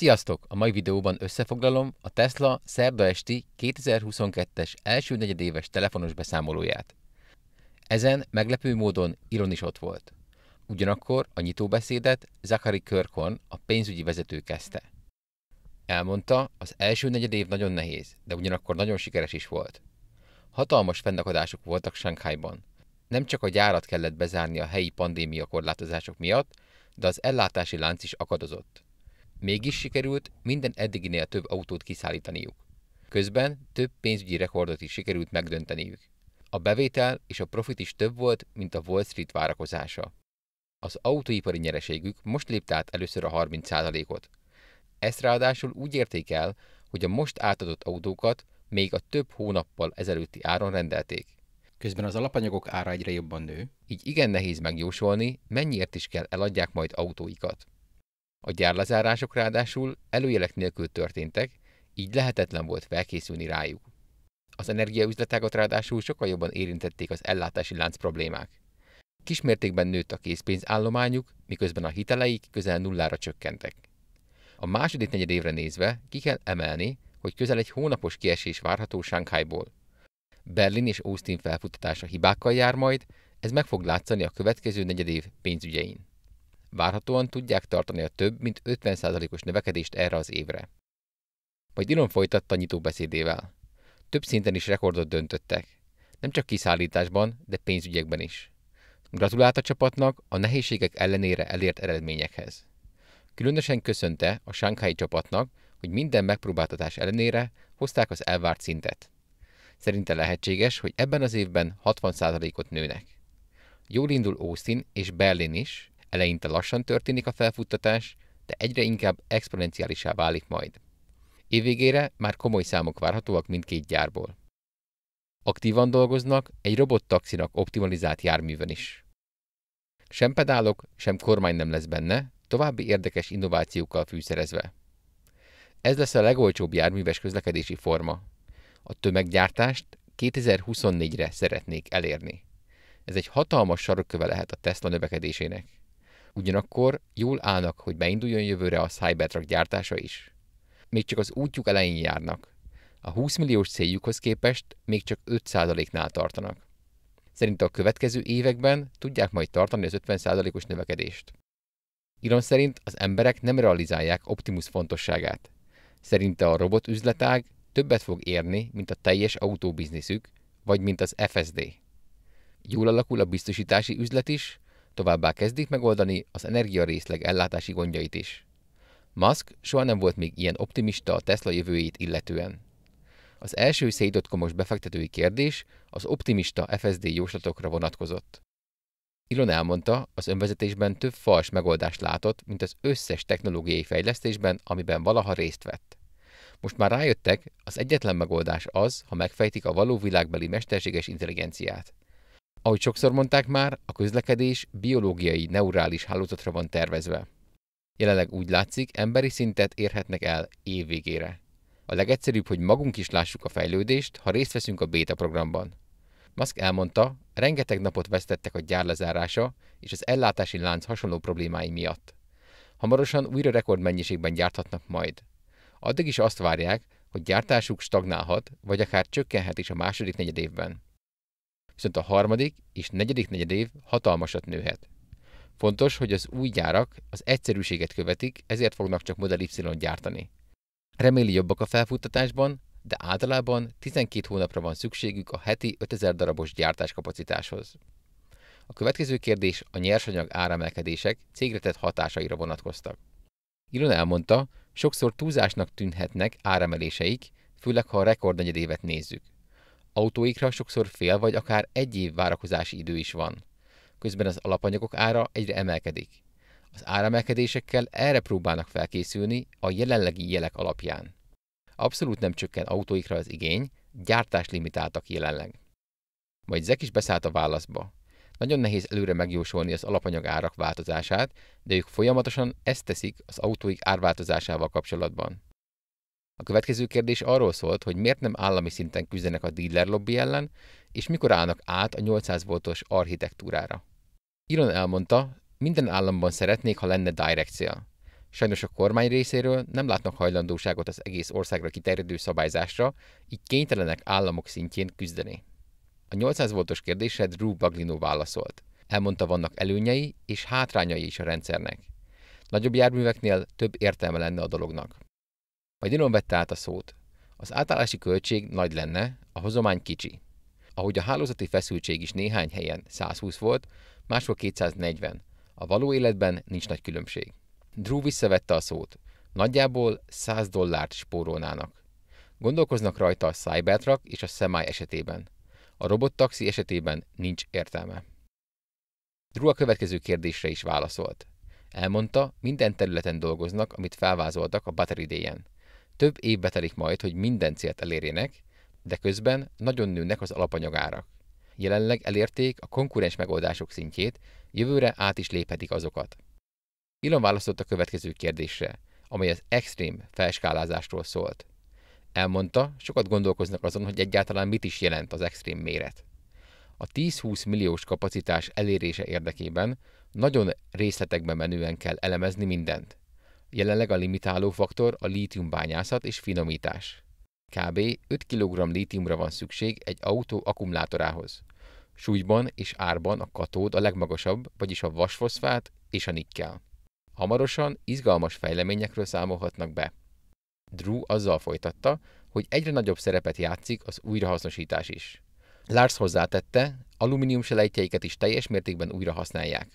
Sziasztok! A mai videóban összefoglalom a Tesla szerda esti 2022-es első negyedéves telefonos beszámolóját. Ezen meglepő módon Elon is ott volt. Ugyanakkor a nyitóbeszédet Zachary Körkon, a pénzügyi vezető kezdte. Elmondta, az első negyed év nagyon nehéz, de ugyanakkor nagyon sikeres is volt. Hatalmas fennakadások voltak Sánkhájban. Nem csak a gyárat kellett bezárni a helyi pandémia korlátozások miatt, de az ellátási lánc is akadozott. Mégis sikerült minden eddiginél több autót kiszállítaniuk. Közben több pénzügyi rekordot is sikerült megdönteniük. A bevétel és a profit is több volt, mint a Wall Street várakozása. Az autóipari nyereségük most lépte át először a 30%-ot. Ezt ráadásul úgy érték el, hogy a most átadott autókat még a több hónappal ezelőtti áron rendelték. Közben az alapanyagok ára egyre jobban nő, így igen nehéz megjósolni, mennyiért is kell eladják majd autóikat. A gyárlazárások ráadásul előjelek nélkül történtek, így lehetetlen volt felkészülni rájuk. Az energiaüzletágat ráadásul sokkal jobban érintették az ellátási lánc problémák. Kismértékben nőtt a készpénzállományuk, miközben a hiteleik közel nullára csökkentek. A második negyed évre nézve ki kell emelni, hogy közel egy hónapos kiesés várható Sánkhájból. Berlin és Austin felfutatása hibákkal jár majd, ez meg fog látszani a következő negyedév pénzügyein. Várhatóan tudják tartani a több mint 50%-os növekedést erre az évre. Majd Elon folytatta nyitóbeszédével. Több szinten is rekordot döntöttek. Nem csak kiszállításban, de pénzügyekben is. Gratulált a csapatnak a nehézségek ellenére elért eredményekhez. Különösen köszönte a sánkhái csapatnak, hogy minden megpróbáltatás ellenére hozták az elvárt szintet. Szerinte lehetséges, hogy ebben az évben 60%-ot nőnek. Jól indul Austin és Berlin is, Eleinte lassan történik a felfuttatás, de egyre inkább exponenciálisá válik majd. Évvégére már komoly számok várhatóak mindkét gyárból. Aktívan dolgoznak egy robottaxinak optimalizált járművön is. Sem pedálok, sem kormány nem lesz benne, további érdekes innovációkkal fűszerezve. Ez lesz a legolcsóbb járműves közlekedési forma. A tömeggyártást 2024-re szeretnék elérni. Ez egy hatalmas sarokköve lehet a Tesla növekedésének. Ugyanakkor jól állnak, hogy beinduljon jövőre a Cybertruck gyártása is. Még csak az útjuk elején járnak. A 20 milliós céljukhoz képest még csak 5%-nál tartanak. Szerint a következő években tudják majd tartani az 50%-os növekedést. Iron szerint az emberek nem realizálják Optimus fontosságát. Szerinte a robot üzletág többet fog érni, mint a teljes autóbizniszük, vagy mint az FSD. Jól alakul a biztosítási üzlet is, Továbbá kezdik megoldani az energiarészleg ellátási gondjait is. Musk soha nem volt még ilyen optimista a Tesla jövőjét illetően. Az első szédotkomos befektetői kérdés az optimista FSD jóslatokra vonatkozott. Elon elmondta, az önvezetésben több fals megoldást látott, mint az összes technológiai fejlesztésben, amiben valaha részt vett. Most már rájöttek, az egyetlen megoldás az, ha megfejtik a való világbeli mesterséges intelligenciát – ahogy sokszor mondták már, a közlekedés biológiai neurális hálózatra van tervezve. Jelenleg úgy látszik, emberi szintet érhetnek el évvégére. A legegyszerűbb, hogy magunk is lássuk a fejlődést, ha részt veszünk a beta programban. Musk elmondta, rengeteg napot vesztettek a gyár lezárása és az ellátási lánc hasonló problémái miatt. Hamarosan újra rekordmennyiségben gyárthatnak majd. Addig is azt várják, hogy gyártásuk stagnálhat, vagy akár csökkenhet is a második negyed évben viszont a harmadik és negyedik negyedév hatalmasat nőhet. Fontos, hogy az új gyárak az egyszerűséget követik, ezért fognak csak Model y gyártani. Reméli jobbak a felfuttatásban, de általában 12 hónapra van szükségük a heti 5000 darabos gyártáskapacitáshoz. A következő kérdés a nyersanyag áremelkedések cégre tett hatásaira vonatkoztak. Ilon elmondta, sokszor túlzásnak tűnhetnek áremeléseik, főleg ha a rekord negyedévet nézzük. Autóikra sokszor fél vagy akár egy év várakozási idő is van. Közben az alapanyagok ára egyre emelkedik. Az áremelkedésekkel erre próbálnak felkészülni a jelenlegi jelek alapján. Abszolút nem csökken autóikra az igény, gyártás limitáltak jelenleg. Majd Zek is beszállt a válaszba. Nagyon nehéz előre megjósolni az alapanyag árak változását, de ők folyamatosan ezt teszik az autóik árváltozásával kapcsolatban. A következő kérdés arról szólt, hogy miért nem állami szinten küzdenek a dealer lobby ellen, és mikor állnak át a 800 voltos architektúrára. Elon elmondta, minden államban szeretnék, ha lenne direct cél. Sajnos a kormány részéről nem látnak hajlandóságot az egész országra kiterjedő szabályzásra, így kénytelenek államok szintjén küzdeni. A 800 voltos kérdésre Drew Baglino válaszolt. Elmondta, vannak előnyei és hátrányai is a rendszernek. Nagyobb járműveknél több értelme lenne a dolognak. Majd Elon vette át a szót. Az átállási költség nagy lenne, a hozomány kicsi. Ahogy a hálózati feszültség is néhány helyen 120 volt, máshol 240. A való életben nincs nagy különbség. Drew visszavette a szót. Nagyjából 100 dollárt spórolnának. Gondolkoznak rajta a Cybertruck és a Semi esetében. A robottaxi esetében nincs értelme. Drew a következő kérdésre is válaszolt. Elmondta, minden területen dolgoznak, amit felvázoltak a Battery day több évbe telik majd, hogy minden célt elérjenek, de közben nagyon nőnek az alapanyagárak. Jelenleg elérték a konkurens megoldások szintjét, jövőre át is léphetik azokat. Elon válaszolt a következő kérdésre, amely az extrém felskálázásról szólt. Elmondta, sokat gondolkoznak azon, hogy egyáltalán mit is jelent az extrém méret. A 10-20 milliós kapacitás elérése érdekében nagyon részletekbe menően kell elemezni mindent. Jelenleg a limitáló faktor a lítiumbányászat és finomítás. Kb. 5 kg lítiumra van szükség egy autó akkumulátorához. Súlyban és árban a katód a legmagasabb, vagyis a vasfoszfát és a nikkel. Hamarosan izgalmas fejleményekről számolhatnak be. Drew azzal folytatta, hogy egyre nagyobb szerepet játszik az újrahasznosítás is. Lars hozzátette, alumínium selejtjeiket is teljes mértékben újra használják.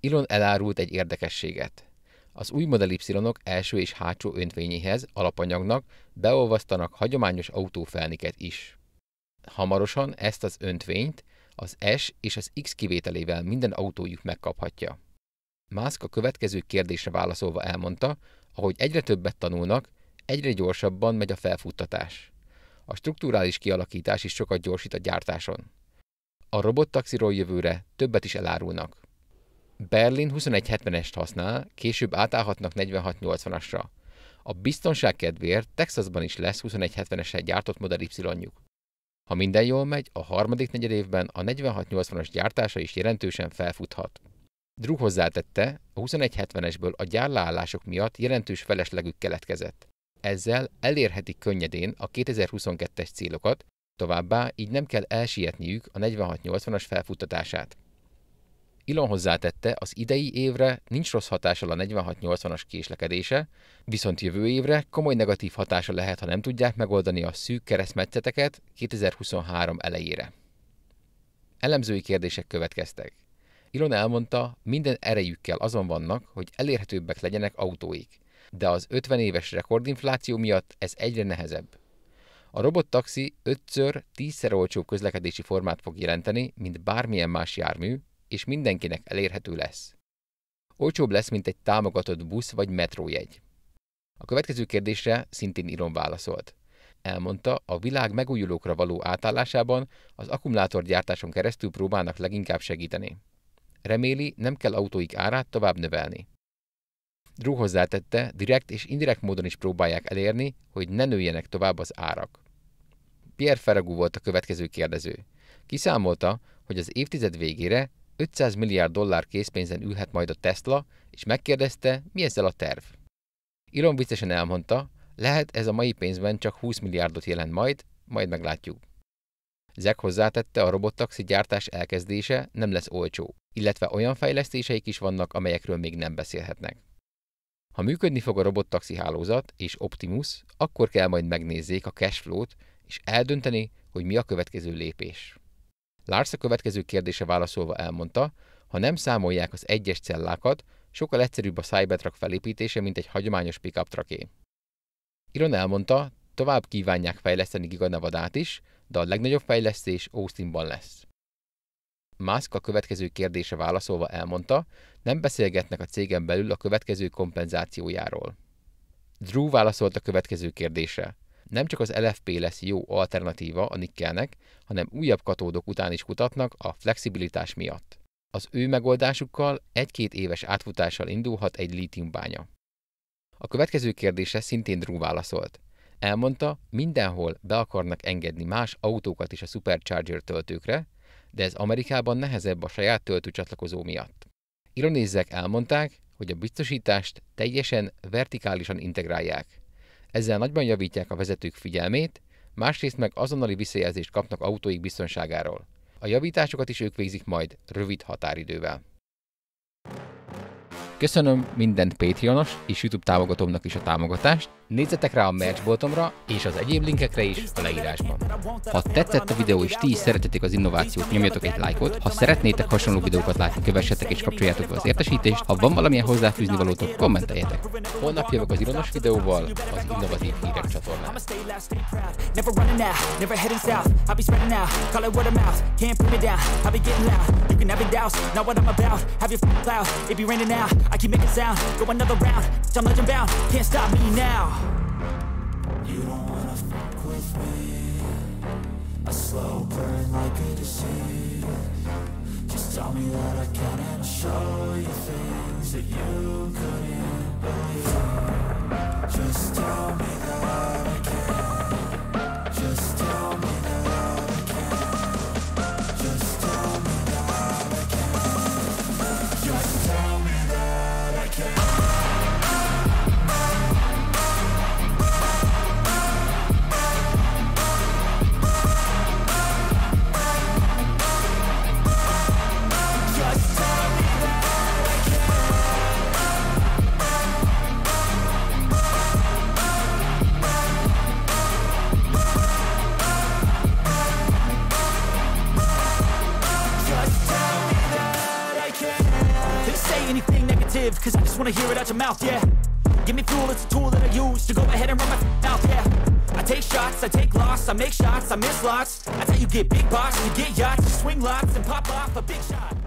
Elon elárult egy érdekességet. Az új modell Y-ok első és hátsó öntvényéhez alapanyagnak beolvasztanak hagyományos autófelniket is. Hamarosan ezt az öntvényt az S és az X kivételével minden autójuk megkaphatja. Musk a következő kérdésre válaszolva elmondta, ahogy egyre többet tanulnak, egyre gyorsabban megy a felfuttatás. A strukturális kialakítás is sokat gyorsít a gyártáson. A robottaxiról jövőre többet is elárulnak. Berlin 2170-est használ, később átállhatnak 4680-asra. A biztonság kedvéért Texasban is lesz 2170 egy gyártott Model Y-juk. Ha minden jól megy, a harmadik negyed évben a 4680-as gyártása is jelentősen felfuthat. Drew hozzátette, a 2170-esből a gyárlállások miatt jelentős feleslegük keletkezett. Ezzel elérhetik könnyedén a 2022-es célokat, továbbá így nem kell elsietniük a 4680-as felfuttatását. Ilon hozzátette, az idei évre nincs rossz hatással a 46 80 as késlekedése, viszont jövő évre komoly negatív hatása lehet, ha nem tudják megoldani a szűk keresztmetszeteket 2023 elejére. Elemzői kérdések következtek. Ilon elmondta, minden erejükkel azon vannak, hogy elérhetőbbek legyenek autóik, de az 50 éves rekordinfláció miatt ez egyre nehezebb. A robottaxi 5-ször, 10-szer olcsóbb közlekedési formát fog jelenteni, mint bármilyen más jármű, és mindenkinek elérhető lesz. Olcsóbb lesz, mint egy támogatott busz vagy metrójegy. A következő kérdésre szintén Iron válaszolt. Elmondta, a világ megújulókra való átállásában az akkumulátorgyártáson keresztül próbálnak leginkább segíteni. Reméli, nem kell autóik árát tovább növelni. Drew hozzátette, direkt és indirekt módon is próbálják elérni, hogy ne nőjenek tovább az árak. Pierre Ferragu volt a következő kérdező. Kiszámolta, hogy az évtized végére 500 milliárd dollár készpénzen ülhet majd a Tesla, és megkérdezte, mi ezzel a terv. Elon viccesen elmondta, lehet ez a mai pénzben csak 20 milliárdot jelent majd, majd meglátjuk. Zek hozzátette, a robottaxi gyártás elkezdése nem lesz olcsó, illetve olyan fejlesztéseik is vannak, amelyekről még nem beszélhetnek. Ha működni fog a robottaxi hálózat és Optimus, akkor kell majd megnézzék a cashflow-t, és eldönteni, hogy mi a következő lépés. Lars a következő kérdése válaszolva elmondta, ha nem számolják az egyes cellákat, sokkal egyszerűbb a Cybertruck felépítése, mint egy hagyományos pickup trucké. Iron elmondta, tovább kívánják fejleszteni giganevadát is, de a legnagyobb fejlesztés Austinban lesz. Musk a következő kérdése válaszolva elmondta, nem beszélgetnek a cégen belül a következő kompenzációjáról. Drew válaszolt a következő kérdésre. Nem csak az LFP lesz jó alternatíva a nikkelnek, hanem újabb katódok után is kutatnak a flexibilitás miatt. Az ő megoldásukkal egy-két éves átfutással indulhat egy lítiumbánya. A következő kérdése szintén Drew válaszolt. Elmondta, mindenhol be akarnak engedni más autókat is a Supercharger töltőkre, de ez Amerikában nehezebb a saját töltőcsatlakozó miatt. Ironézzek elmondták, hogy a biztosítást teljesen vertikálisan integrálják. Ezzel nagyban javítják a vezetők figyelmét, másrészt meg azonnali visszajelzést kapnak autóik biztonságáról. A javításokat is ők végzik majd, rövid határidővel. Köszönöm minden Patreonos és YouTube támogatómnak is a támogatást. Nézzetek rá a merchboltomra és az egyéb linkekre is a leírásban. Ha tetszett a videó és ti is szeretetek az innovációt, nyomjatok egy lájkot. Ha szeretnétek hasonló videókat látni, kövessetek és kapcsoljátok be az értesítést. Ha van valamilyen hozzáfűzni valótok, kommenteljetek. Holnap jövök az ironos videóval az Innovatív Hírek csatornán. Can't put me down, I'll be getting loud You can have it what I'm about Have your f***ing cloud, it be raining now I keep making sound, go another round, I'm legend bound, can't stop me now. You don't wanna fuck with me, a slow burn like a disease. Just tell me that I can and show you things that you couldn't believe. Just tell give Cause I just wanna hear it out your mouth, yeah Give me fuel, it's a tool that I use To go ahead and run my mouth, yeah I take shots, I take loss, I make shots, I miss lots That's how you get big bucks, you get yachts You swing lots and pop off a big shot